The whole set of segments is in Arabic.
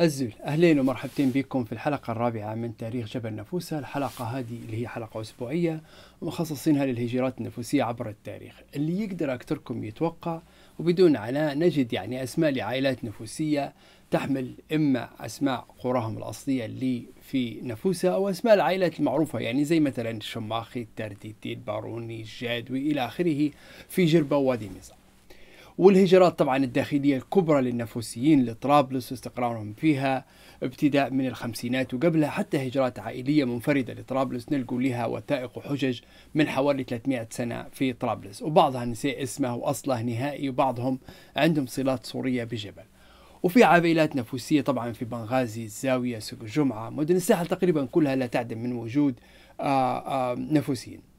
الزول أهلين ومرحبتين بكم في الحلقة الرابعة من تاريخ جبل نفوسة الحلقة هذه اللي هي حلقة أسبوعية مخصصينها للهجرات النفوسية عبر التاريخ اللي يقدر أكثركم يتوقع وبدون عناء نجد يعني أسماء لعائلات نفوسية تحمل إما أسماء قراهم الأصلية اللي في نفوسة أو أسماء العائلات المعروفة يعني زي مثلا الشماخي الترديتي الباروني الجادوي إلى آخره في جربة وادي ميزة والهجرات طبعا الداخلية الكبرى للنفوسيين لطرابلس واستقرارهم فيها ابتداء من الخمسينات وقبلها حتى هجرات عائلية منفردة لطرابلس نلقوا لها وثائق وحجج من حوالي 300 سنة في طرابلس وبعضها نسي اسمه وأصله نهائي وبعضهم عندهم صلات صورية بجبل وفي عائلات نفوسية طبعا في بنغازي الزاوية سوق الجمعة مدن الساحل تقريبا كلها لا تعدم من وجود آه، آه، نفوسيين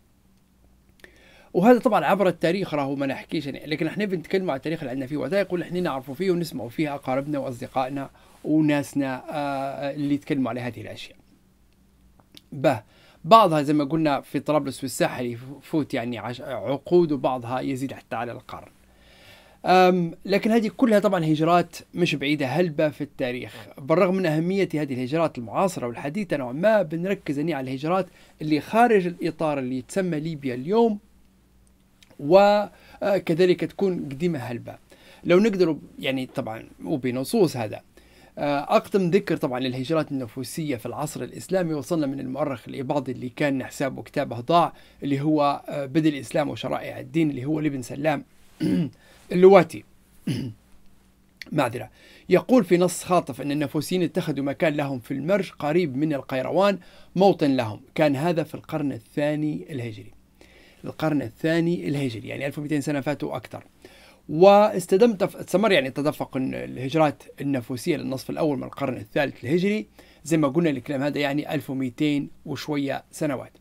وهذا طبعا عبر التاريخ راهو ما نحكيش يعني لكن احنا بنتكلم على التاريخ اللي عندنا فيه وثائق واللي احنا نعرفوا فيه ونسمعوا فيه اقاربنا واصدقائنا وناسنا آه، اللي يتكلموا على هذه الاشياء. به بعضها زي ما قلنا في طرابلس والساحل يفوت يعني عقود وبعضها يزيد حتى على القرن. أم لكن هذه كلها طبعا هجرات مش بعيدة هلبة في التاريخ بالرغم من أهمية هذه الهجرات المعاصرة والحديثة نوعا ما بنركز على الهجرات اللي خارج الإطار اللي يتسمى ليبيا اليوم وكذلك تكون قديمة هلبة لو نقدر يعني طبعا وبنصوص هذا آه، أقدم ذكر طبعا للهجرات النفوسية في العصر الإسلامي وصلنا من المؤرخ الإباضي اللي كان حسابه كتابه ضاع اللي هو آه، بدء الإسلام وشرائع الدين اللي هو لابن سلام اللواتي معذرة يقول في نص خاطف أن النفوسيين اتخذوا مكان لهم في المرج قريب من القيروان موطن لهم كان هذا في القرن الثاني الهجري القرن الثاني الهجري يعني 1200 سنة فاتوا أكثر واستدم استمر يعني تدفق الهجرات النفوسية للنصف الأول من القرن الثالث الهجري زي ما قلنا الكلام هذا يعني 1200 وشوية سنوات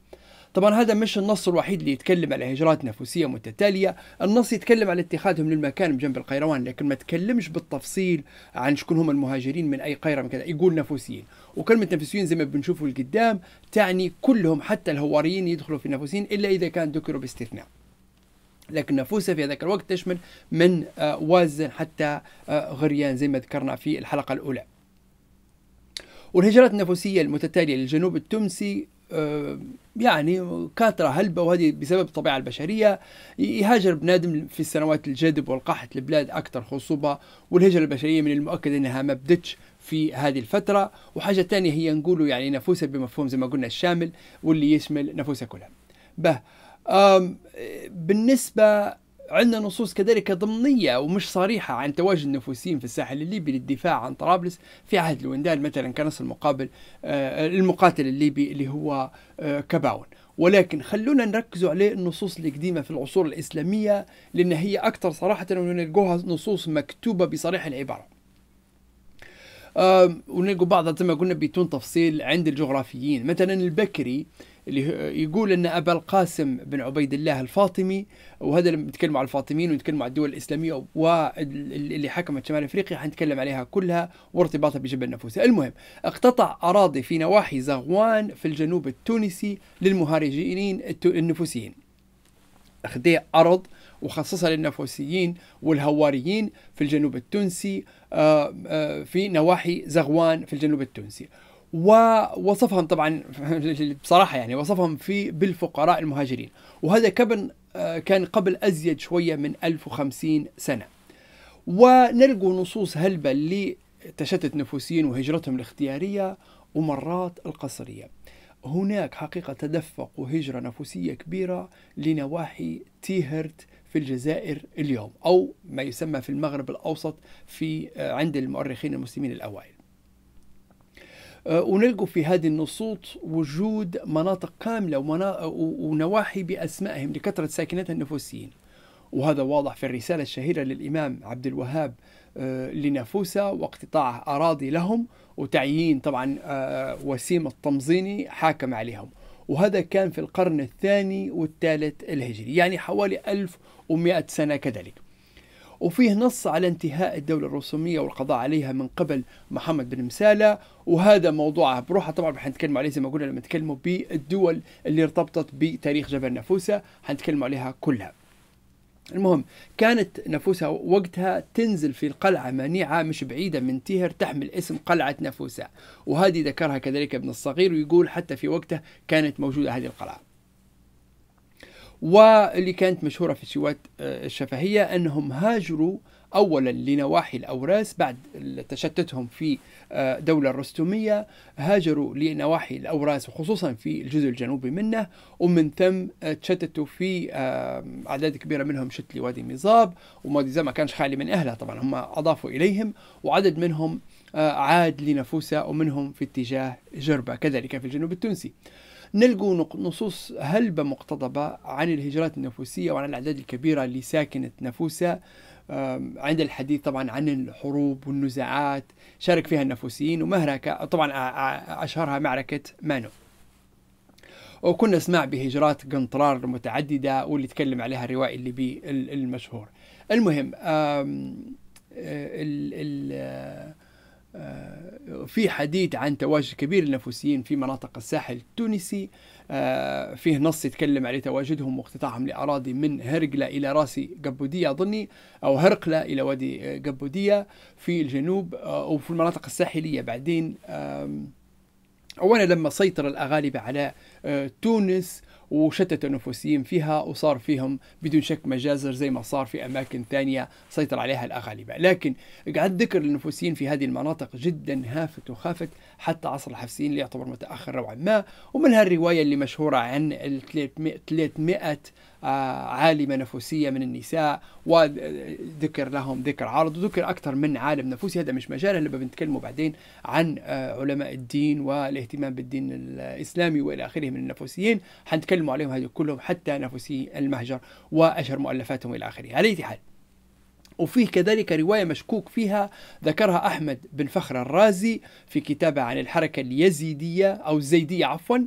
طبعا هذا مش النص الوحيد اللي يتكلم على هجرات نفوسية متتالية النص يتكلم على اتخاذهم للمكان بجنب القيروان لكن ما تكلمش بالتفصيل عن شكون هم المهاجرين من أي قيرة من كذا يقول نفوسيين وكلمة نفوسيين زي ما بنشوفوا القدام تعني كلهم حتى الهواريين يدخلوا في النفوسيين إلا إذا كان ذكروا باستثناء لكن نافوسة في ذاك الوقت تشمل من آه، وازن حتى آه، غريان زي ما ذكرنا في الحلقة الأولى والهجرات النفوسية المتتالية للجنوب التونسي آه، يعني كاترة هلبة وهذه بسبب الطبيعة البشرية يهاجر بنادم في السنوات الجذب والقحط لبلاد أكثر خصوبة والهجرة البشرية من المؤكد أنها ما بدتش في هذه الفترة وحاجة ثانية هي نقولوا يعني نفوسها بمفهوم زي ما قلنا الشامل واللي يشمل نفوسها كلها به آه، بالنسبة عندنا نصوص كذلك ضمنية ومش صريحة عن تواجد النفوسيين في الساحل الليبي للدفاع عن طرابلس في عهد الوندال مثلا كنص المقابل آه، المقاتل الليبي اللي هو آه، كباون ولكن خلونا نركزوا عليه النصوص القديمة في العصور الإسلامية لأن هي أكثر صراحة ونلقوها نصوص مكتوبة بصريح العبارة ونلقوا بعضها زي ما قلنا بدون تفصيل عند الجغرافيين مثلا البكري آه اللي يقول ان ابا القاسم بن عبيد الله الفاطمي وهذا لما نتكلم على الفاطميين ونتكلم على الدول الاسلاميه واللي حكمت شمال افريقيا حنتكلم عليها كلها وارتباطها بجبل نفوسه. المهم اقتطع اراضي في نواحي زغوان في الجنوب التونسي للمهاجرين النفوسيين. اخذ ارض وخصصها للنفوسيين والهواريين في الجنوب التونسي آه، آه، في نواحي زغوان في الجنوب التونسي ووصفهم طبعا بصراحه يعني وصفهم في بالفقراء المهاجرين وهذا كبن آه، كان قبل ازيد شويه من 1050 سنه ونلقوا نصوص هلبة لتشتت نفوسيين وهجرتهم الاختيارية ومرات القصرية هناك حقيقة تدفق وهجرة نفوسية كبيرة لنواحي تيهرت في الجزائر اليوم أو ما يسمى في المغرب الأوسط في آه، عند المؤرخين المسلمين الأوائل آه، ونلقوا في هذه النصوص وجود مناطق كاملة ونواحي بأسمائهم لكثرة ساكنتها النفوسيين وهذا واضح في الرسالة الشهيرة للإمام عبد الوهاب آه، لنافوسة واقتطاع أراضي لهم وتعيين طبعا آه، وسيم الطمزيني حاكم عليهم وهذا كان في القرن الثاني والثالث الهجري يعني حوالي 1100 سنة كذلك وفيه نص على انتهاء الدولة الرسومية والقضاء عليها من قبل محمد بن مسالة وهذا موضوعه بروحه طبعا راح نتكلم عليه زي ما قلنا لما نتكلموا بالدول اللي ارتبطت بتاريخ جبل نافوسة حنتكلم عليها كلها المهم كانت نافوسة وقتها تنزل في القلعة منيعة مش بعيدة من تيهر تحمل اسم قلعة نافوسة وهذه ذكرها كذلك ابن الصغير ويقول حتى في وقته كانت موجودة هذه القلعة واللي كانت مشهورة في سوات آه، الشفهية أنهم هاجروا أولا لنواحي الأوراس بعد تشتتهم في آه، دولة الرستومية هاجروا لنواحي الأوراس وخصوصا في الجزء الجنوبي منه ومن ثم آه، تشتتوا في أعداد كبيرة منهم شت لوادي مزاب ووادي ما كانش خالي من أهلها طبعا هم أضافوا إليهم وعدد منهم عاد لنفوسه ومنهم في اتجاه جربة كذلك في الجنوب التونسي نلقوا نصوص هلبة مقتضبة عن الهجرات النفوسية وعن الأعداد الكبيرة اللي ساكنت نفوسها عند الحديث طبعا عن الحروب والنزاعات شارك فيها النفوسيين ومعركة طبعا أشهرها معركة مانو وكنا نسمع بهجرات قنطرار متعددة واللي تكلم عليها الروائي الليبي المشهور المهم ال ال في حديث عن تواجد كبير للنفوسيين في مناطق الساحل التونسي آه، فيه نص يتكلم على تواجدهم واقتطاعهم لأراضي من هرقلة إلى راس قبودية أظني أو هرقلة إلى وادي قبودية آه، في الجنوب آه، أو في المناطق الساحلية بعدين أولا لما سيطر الأغالبة على تونس وشتت النفوسيين فيها وصار فيهم بدون شك مجازر زي ما صار في أماكن ثانية سيطر عليها الأغالبة لكن قعد ذكر النفوسيين في هذه المناطق جدا هافت وخافت حتى عصر الحفسيين اللي يعتبر متأخر نوعا ما ومنها الرواية اللي مشهورة عن 300 آه، عالمة نفوسية من النساء وذكر لهم ذكر عرض وذكر أكثر من عالم نفوسي هذا مش مجال لما بنتكلموا بعدين عن آه، علماء الدين والاهتمام بالدين الإسلامي وإلى آخره من النفوسيين حنتكلموا عليهم هذول كلهم حتى نفوسي المهجر وأشهر مؤلفاتهم إلى آخره على حال وفيه كذلك رواية مشكوك فيها ذكرها أحمد بن فخر الرازي في كتابه عن الحركة اليزيدية أو الزيدية عفوا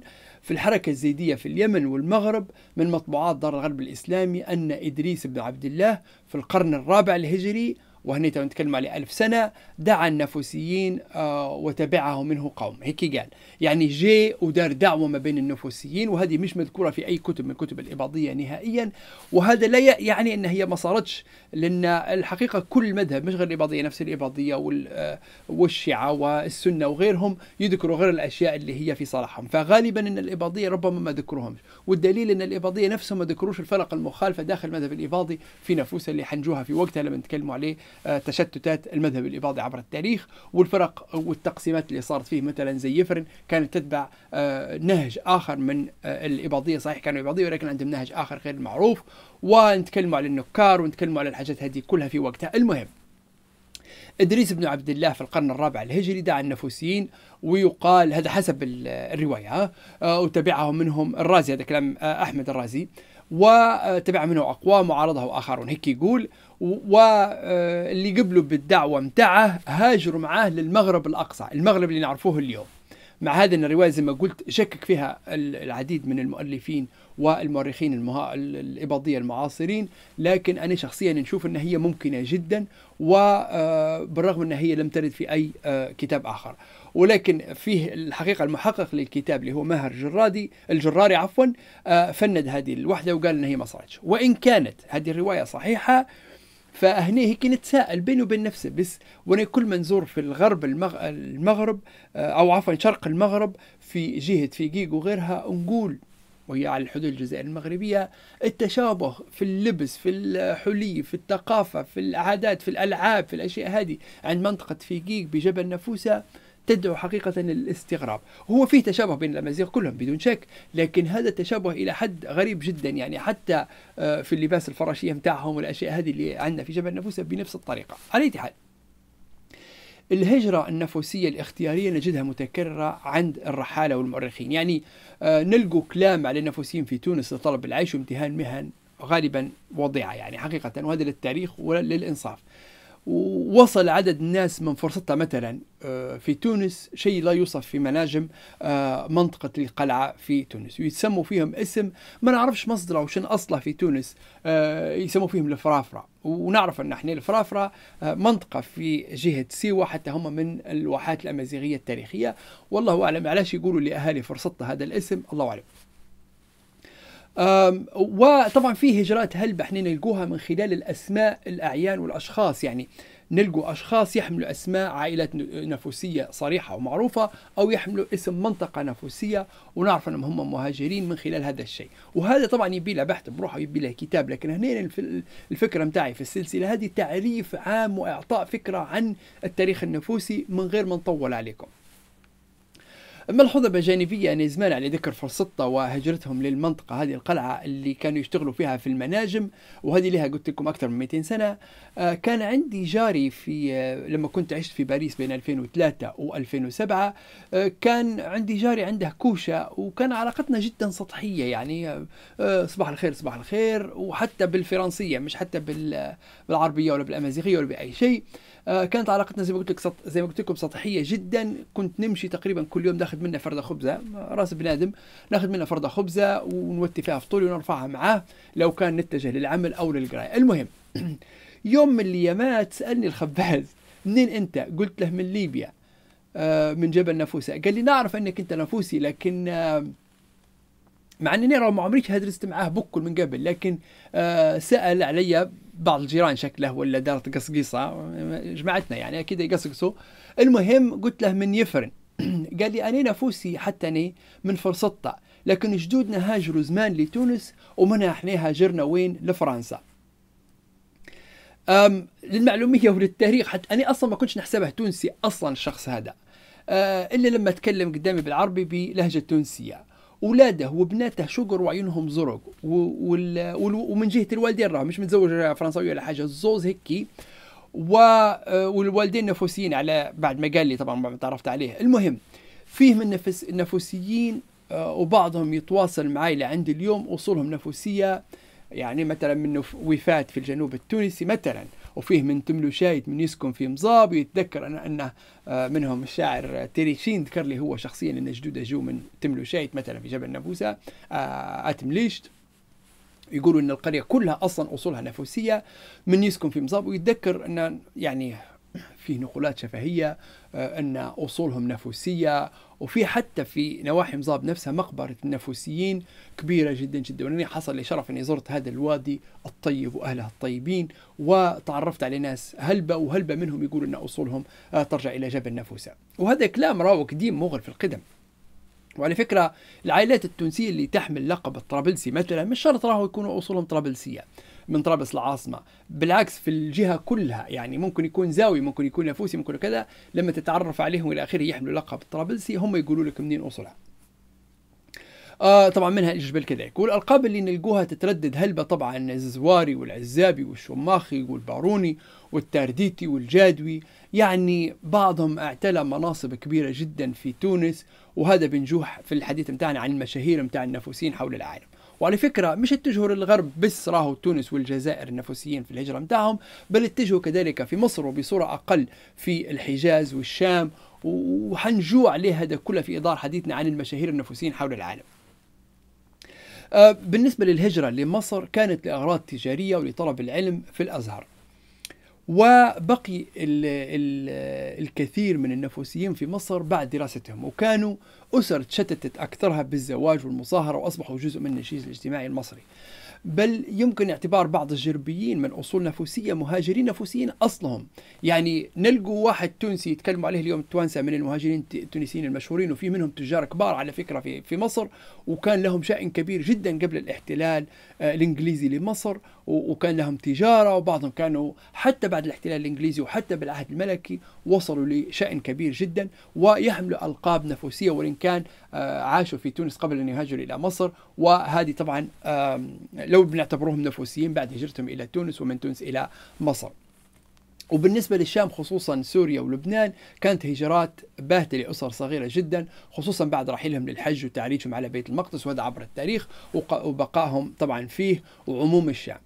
في الحركة الزيدية في اليمن والمغرب من مطبوعات دار الغرب الإسلامي أن إدريس بن عبد الله في القرن الرابع الهجري وهني نتكلم على ألف سنة دعا النفوسيين آه، وتبعه منه قوم هيك قال يعني جاء ودار دعوة ما بين النفوسيين وهذه مش مذكورة في أي كتب من كتب الإباضية نهائيا وهذا لا يعني أن هي ما صارتش لأن الحقيقة كل مذهب مش غير الإباضية نفس الإباضية آه، والشيعة والسنة وغيرهم يذكروا غير الأشياء اللي هي في صالحهم فغالبا أن الإباضية ربما ما ذكروهمش والدليل أن الإباضية نفسهم ما ذكروش الفرق المخالفة داخل المذهب الإباضي في نفوسها اللي حنجوها في وقتها لما نتكلموا عليه آه، تشتتات المذهب الاباضي عبر التاريخ والفرق والتقسيمات اللي صارت فيه مثلا زي يفرن كانت تتبع آه، نهج اخر من آه، الاباضيه صحيح كانوا اباضيه ولكن عندهم نهج اخر غير معروف ونتكلموا على النكار ونتكلموا على الحاجات هذه كلها في وقتها المهم ادريس بن عبد الله في القرن الرابع الهجري دعا النفوسيين ويقال هذا حسب الروايه وتبعهم منهم الرازي هذا كلام احمد الرازي وتبع منه أقوام وعارضه آخرون هيك يقول واللي قبلوا بالدعوة نتاعه هاجروا معاه للمغرب الأقصى المغرب اللي نعرفوه اليوم مع هذا ان الروايه زي ما قلت شكك فيها العديد من المؤلفين والمؤرخين المها... الاباضيه المعاصرين لكن انا شخصيا نشوف ان هي ممكنه جدا وبالرغم آه، ان هي لم ترد في اي آه، كتاب اخر ولكن فيه الحقيقة المحقق للكتاب اللي هو ماهر جرادي الجراري عفوا آه، فند هذه الوحدة وقال أنها هي ما صارتش وإن كانت هذه الرواية صحيحة فهنا هيك نتساءل بينه وبين نفسه بس وانا كل ما نزور في الغرب المغ... المغرب آه، او عفوا شرق المغرب في جهه فيجيق وغيرها نقول وهي على الحدود الجزائر المغربية التشابه في اللبس في الحلي في الثقافة في العادات في الألعاب في الأشياء هذه عند منطقة فيجيك بجبل نفوسة تدعو حقيقة للاستغراب هو فيه تشابه بين الأمازيغ كلهم بدون شك لكن هذا التشابه إلى حد غريب جدا يعني حتى آه، في اللباس الفراشية متاعهم والأشياء هذه اللي عندنا في جبل نفوسة بنفس الطريقة على أي حال الهجرة النفوسية الاختيارية نجدها متكررة عند الرحالة والمؤرخين يعني آه، نلقوا كلام على النفوسيين في تونس لطلب العيش وامتهان مهن غالبا وضيعة يعني حقيقة وهذا للتاريخ وللإنصاف ووصل عدد الناس من فرصتها مثلا آه، في تونس شيء لا يوصف في مناجم آه، منطقة القلعة في تونس ويتسموا فيهم اسم ما نعرفش مصدره وشن أصله في تونس آه، يسموا فيهم الفرافرة ونعرف أن احنا الفرافرة منطقة في جهة سيوة حتى هم من الواحات الأمازيغية التاريخية والله أعلم علاش يقولوا لأهالي فرصتها هذا الاسم الله أعلم وطبعا في هجرات هلبة احنا نلقوها من خلال الأسماء الأعيان والأشخاص يعني نلقوا أشخاص يحملوا أسماء عائلات نفوسية صريحة ومعروفة أو يحملوا اسم منطقة نفوسية ونعرف أنهم هم مهاجرين من خلال هذا الشيء وهذا طبعا يبي له بحث بروحه يبي له كتاب لكن هنا الفكرة متاعي في السلسلة هذه تعريف عام وإعطاء فكرة عن التاريخ النفوسي من غير ما نطول عليكم ملحوظة بجانبية ان يعني زمان على ذكر فرصتة وهجرتهم للمنطقة هذه القلعة اللي كانوا يشتغلوا فيها في المناجم وهذه لها قلت لكم أكثر من 200 سنة آه، كان عندي جاري في آه، لما كنت عشت في باريس بين 2003 و2007 آه، كان عندي جاري عنده كوشة وكان علاقتنا جدا سطحية يعني صباح الخير صباح الخير وحتى بالفرنسية مش حتى بالعربية ولا بالأمازيغية ولا بأي شيء كانت علاقتنا زي ما قلت لك زي ما قلت لكم سطحية جدا كنت نمشي تقريبا كل يوم داخل ناخذ منه فرده خبزه راس بنادم ناخذ منه فرده خبزه ونوتي فيها فطوري ونرفعها معاه لو كان نتجه للعمل او للقرايه المهم يوم من الايامات سالني الخباز منين انت قلت له من ليبيا آه، من جبل نافوسة قال لي نعرف انك انت نافوسي لكن آه، مع انني ما عمريش هدرست معاه بكل من قبل لكن آه، سال علي بعض الجيران شكله ولا دارت قصقيصه جماعتنا يعني اكيد يقصقصوا المهم قلت له من يفرن قال لي أنا نفوسي حتى أنا من فرصتها لكن جدودنا هاجروا زمان لتونس ومنها احنا هاجرنا وين لفرنسا أم للمعلومية وللتاريخ حتى أنا أصلا ما كنتش نحسبه تونسي أصلا الشخص هذا أه إلا لما تكلم قدامي بالعربي بلهجة تونسية أولاده وبناته شقر وعيونهم زرق ومن جهه الوالدين راه مش متزوج فرنساوي ولا حاجه الزوز هيك آه، والوالدين نفوسيين على بعد ما قال لي طبعا بعد ما تعرفت عليه المهم فيه من نفس نفوسيين آه، وبعضهم يتواصل معي لعند اليوم اصولهم نفوسيه يعني مثلا من وفات في الجنوب التونسي مثلا وفيه من تملو شايد من يسكن في مزاب ويتذكر أنا أنه آه، منهم الشاعر تيريشين ذكر لي هو شخصيا أن جدوده جو من تملو شايد مثلا في جبل نابوسة أتمليشت يقولوا ان القريه كلها اصلا اصولها نفوسيه من يسكن في مصاب ويتذكر ان يعني في نقولات شفهيه آه، ان اصولهم نفوسيه وفي حتى في نواحي مزاب نفسها مقبره النفوسيين كبيره جدا جدا وانا حصل لي شرف اني زرت هذا الوادي الطيب واهله الطيبين وتعرفت على ناس هلبه وهلبه منهم يقولوا ان اصولهم آه، ترجع الى جبل نفوسه وهذا كلام راو قديم مغر في القدم وعلى فكرة العائلات التونسية اللي تحمل لقب الطرابلسي مثلا مش شرط راهو يكونوا أصولهم طرابلسية من طرابلس العاصمة بالعكس في الجهة كلها يعني ممكن يكون زاوي ممكن يكون نفوسي ممكن كذا لما تتعرف عليهم إلى آخره يحملوا لقب الطرابلسي هم يقولوا لك منين أصولها آه طبعا منها الجبل كذلك والالقاب اللي نلقوها تتردد هلبة طبعا الزواري والعزابي والشماخي والباروني والتارديتي والجادوي يعني بعضهم اعتلى مناصب كبيرة جدا في تونس وهذا بنجوح في الحديث متاعنا عن المشاهير متاع النفوسيين حول العالم وعلى فكرة مش اتجهوا للغرب بس راهو تونس والجزائر النفوسيين في الهجرة متاعهم بل اتجهوا كذلك في مصر وبصورة أقل في الحجاز والشام وحنجوع عليه هذا كله في إطار حديثنا عن المشاهير النفوسيين حول العالم آه، بالنسبة للهجرة لمصر كانت لأغراض تجارية ولطلب العلم في الأزهر وبقي الـ الـ الكثير من النفوسيين في مصر بعد دراستهم وكانوا أسر تشتتت أكثرها بالزواج والمصاهرة وأصبحوا جزء من النشيز الاجتماعي المصري بل يمكن اعتبار بعض الجربيين من أصول نفوسية مهاجرين نفوسيين أصلهم يعني نلقوا واحد تونسي يتكلموا عليه اليوم التوانسة من المهاجرين التونسيين المشهورين وفي منهم تجار كبار على فكرة في, في مصر وكان لهم شأن كبير جدا قبل الاحتلال آه، الإنجليزي لمصر وكان لهم تجارة وبعضهم كانوا حتى بعد الاحتلال الإنجليزي وحتى بالعهد الملكي وصلوا لشأن كبير جدا ويحملوا ألقاب نفوسية وإن كان آه، عاشوا في تونس قبل أن يهاجروا إلى مصر وهذه طبعا لو بنعتبروهم نفوسيين بعد هجرتهم الى تونس ومن تونس الى مصر. وبالنسبة للشام خصوصا سوريا ولبنان كانت هجرات باهتة لأسر صغيرة جدا خصوصا بعد رحيلهم للحج وتعريجهم على بيت المقدس وهذا عبر التاريخ وبقائهم طبعا فيه وعموم الشام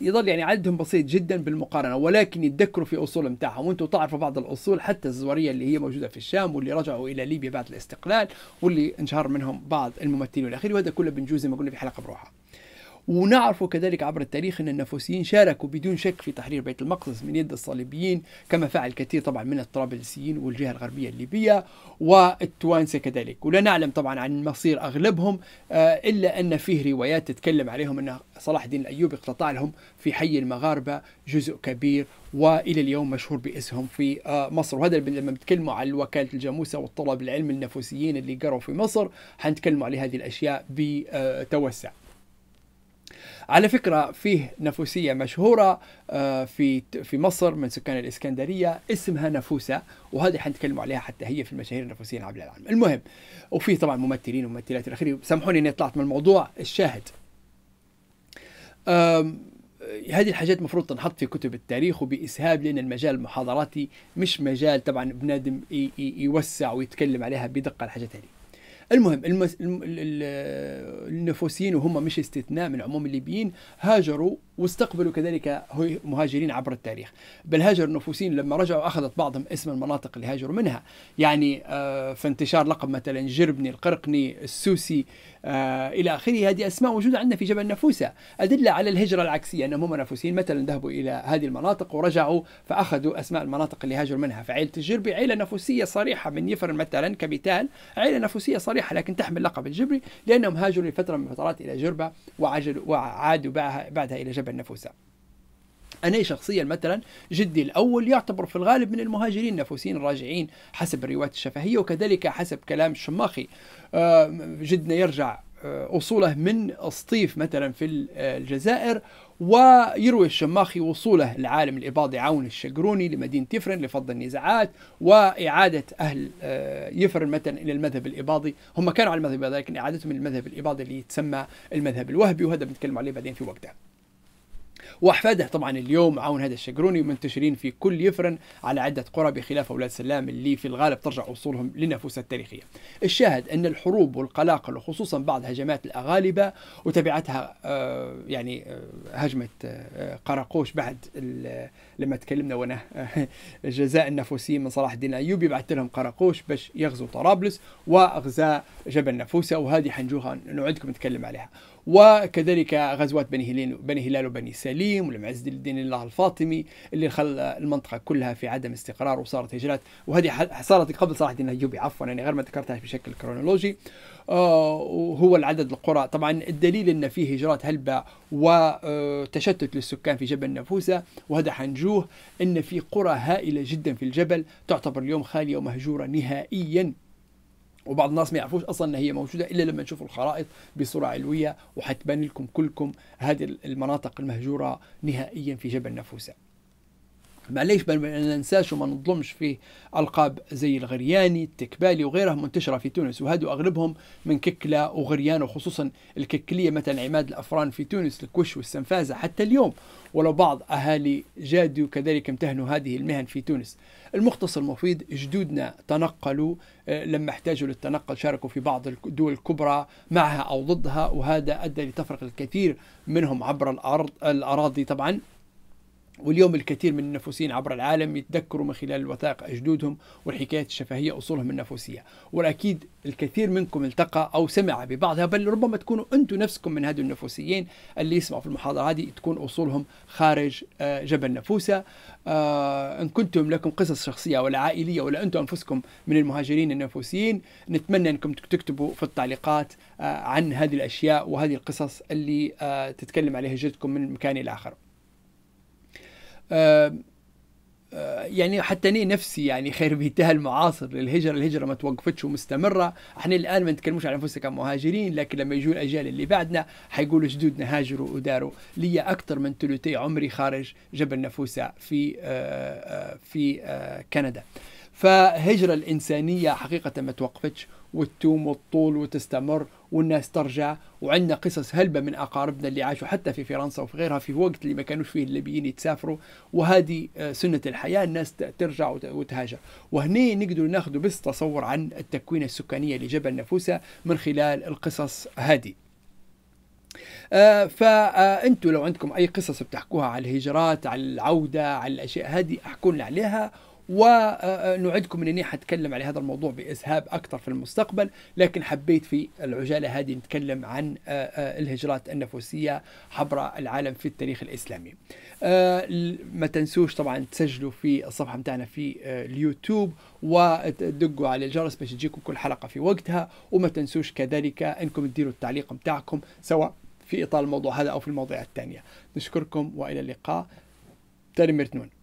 يظل يعني عددهم بسيط جدا بالمقارنه ولكن يتذكروا في اصول متاعهم وانتم تعرفوا بعض الاصول حتى الزواريه اللي هي موجوده في الشام واللي رجعوا الى ليبيا بعد الاستقلال واللي انشهر منهم بعض الممثلين والاخير وهذا كله بنجوز زي ما قلنا في حلقه بروحه. ونعرف كذلك عبر التاريخ أن النفوسيين شاركوا بدون شك في تحرير بيت المقدس من يد الصليبيين كما فعل كثير طبعا من الطرابلسيين والجهة الغربية الليبية والتوانسة كذلك ولا نعلم طبعا عن مصير أغلبهم آه، إلا أن فيه روايات تتكلم عليهم أن صلاح الدين الأيوبي اقتطع لهم في حي المغاربة جزء كبير والى اليوم مشهور باسمهم في آه، مصر وهذا لما بنتكلموا على وكاله الجاموسه والطلب العلم النفوسيين اللي قروا في مصر حنتكلموا على هذه الاشياء بتوسع على فكرة فيه نفوسية مشهورة آه، في في مصر من سكان الإسكندرية اسمها نفوسة وهذه حنتكلم عليها حتى هي في المشاهير النفوسية عبر العالم المهم وفيه طبعا ممثلين وممثلات الأخير سامحوني أني طلعت من الموضوع الشاهد هذه الحاجات المفروض تنحط في كتب التاريخ وبإسهاب لأن المجال المحاضراتي مش مجال طبعا بنادم يوسع ويتكلم عليها بدقة الحاجات هذه المهم المس... النفوسيين وهم مش استثناء من عموم الليبيين هاجروا واستقبلوا كذلك مهاجرين عبر التاريخ بل هاجر النفوسيين لما رجعوا أخذت بعضهم اسم المناطق اللي هاجروا منها يعني آه، فانتشار لقب مثلا جربني القرقني السوسي آه، إلى آخره هذه أسماء موجودة عندنا في جبل نفوسة أدلة على الهجرة العكسية أنهم هم نفوسيين مثلا ذهبوا إلى هذه المناطق ورجعوا فأخذوا أسماء المناطق اللي هاجروا منها فعائلة الجربي عائلة نفوسية صريحة من يفر مثلا كمثال عائلة نفوسية صريحة صريحة لكن تحمل لقب الجبري لأنهم هاجروا لفترة من الفترات إلى جربة وعجلوا وعادوا بعدها إلى جبل نفوسة أنا شخصيا مثلا جدي الأول يعتبر في الغالب من المهاجرين النفوسيين الراجعين حسب الروايات الشفهية وكذلك حسب كلام الشماخي آه، جدنا يرجع آه، أصوله من أسطيف مثلا في آه، الجزائر ويروي الشماخي وصوله العالم الإباضي عون الشقروني لمدينة يفرن لفض النزاعات وإعادة أهل آه، يفرن مثلا إلى المذهب الإباضي هم كانوا على المذهب الإباضي لكن إعادتهم الى المذهب الإباضي اللي يتسمى المذهب الوهبي وهذا بنتكلم عليه بعدين في وقتها واحفاده طبعا اليوم عون هذا الشقروني منتشرين في كل يفرن على عده قرى بخلاف اولاد سلام اللي في الغالب ترجع اصولهم للنافوسه التاريخيه. الشاهد ان الحروب والقلاقل وخصوصا بعض هجمات الاغالبه وتبعتها آه يعني آه هجمه آه قراقوش بعد لما تكلمنا وانا آه، جزاء النفوسيين من صلاح الدين الايوبي بعث لهم قراقوش باش يغزوا طرابلس واغزاء جبل نافوسه وهذه حنجوها نعدكم نتكلم عليها. وكذلك غزوات بني هلال بني هلال وبني سليم ولمعز الدين الله الفاطمي اللي خلى المنطقه كلها في عدم استقرار وصارت هجرات وهذه صارت قبل صلاح الدين الايوبي عفوا يعني غير ما ذكرتها بشكل كرونولوجي آه، وهو العدد القرى طبعا الدليل ان في هجرات هلبة وتشتت آه، للسكان في جبل نفوسة وهذا حنجوه ان في قرى هائلة جدا في الجبل تعتبر اليوم خالية ومهجورة نهائيا وبعض الناس ما يعرفوش اصلا ان هي موجوده الا لما تشوفوا الخرائط بصوره علويه وحتبان لكم كلكم هذه المناطق المهجوره نهائيا في جبل نافوسه معليش ما ننساش وما نظلمش في القاب زي الغرياني التكبالي وغيرها منتشره في تونس وهادو اغلبهم من ككله وغريان وخصوصا الككليه مثلا عماد الافران في تونس الكوش والسنفازه حتى اليوم ولو بعض اهالي جادوا كذلك امتهنوا هذه المهن في تونس المختصر المفيد جدودنا تنقلوا آه، لما احتاجوا للتنقل شاركوا في بعض الدول الكبرى معها او ضدها وهذا ادى لتفرق الكثير منهم عبر الارض الاراضي طبعا واليوم الكثير من النفوسيين عبر العالم يتذكروا من خلال الوثائق أجدودهم والحكايات الشفهية أصولهم النفوسية والأكيد الكثير منكم التقى أو سمع ببعضها بل ربما تكونوا أنتم نفسكم من هذول النفوسيين اللي يسمعوا في المحاضرة هذه تكون أصولهم خارج آه، جبل نفوسة آه، إن كنتم لكم قصص شخصية ولا عائلية ولا أنتم أنفسكم من المهاجرين النفوسيين نتمنى أنكم تكتبوا في التعليقات آه، عن هذه الأشياء وهذه القصص اللي تتكلم عليها هجرتكم من مكان إلى آخر آه، آه، يعني حتى ني نفسي يعني خير بيتها المعاصر للهجره، الهجره ما توقفتش ومستمره، احنا الان ما نتكلموش على انفسنا كمهاجرين لكن لما يجوا الاجيال اللي بعدنا حيقولوا جدودنا هاجروا وداروا، لي اكثر من ثلثي عمري خارج جبل نفوسة في آه، في كندا. فهجرة الإنسانية حقيقة ما توقفتش والتوم والطول وتستمر والناس ترجع وعندنا قصص هلبة من أقاربنا اللي عاشوا حتى في فرنسا وفي غيرها في وقت اللي ما كانوش فيه الليبيين يتسافروا وهذه آه، سنة الحياة الناس ترجع وتهاجر وهنا نقدر ناخذ بس تصور عن التكوين السكانية لجبل نفوسة من خلال القصص هذه آه فأنتوا آه، لو عندكم أي قصص بتحكوها على الهجرات على العودة على الأشياء هذه أحكوا لنا عليها ونعدكم انني حتكلم على هذا الموضوع باسهاب اكثر في المستقبل لكن حبيت في العجاله هذه نتكلم عن آه، آه، الهجرات النفسيه عبر العالم في التاريخ الاسلامي آه، ما تنسوش طبعا تسجلوا في الصفحه متاعنا في اليوتيوب وتدقوا على الجرس باش تجيكم كل حلقه في وقتها وما تنسوش كذلك انكم تديروا التعليق متاعكم سواء في اطار الموضوع هذا او في المواضيع الثانيه نشكركم والى اللقاء تاني مرتنون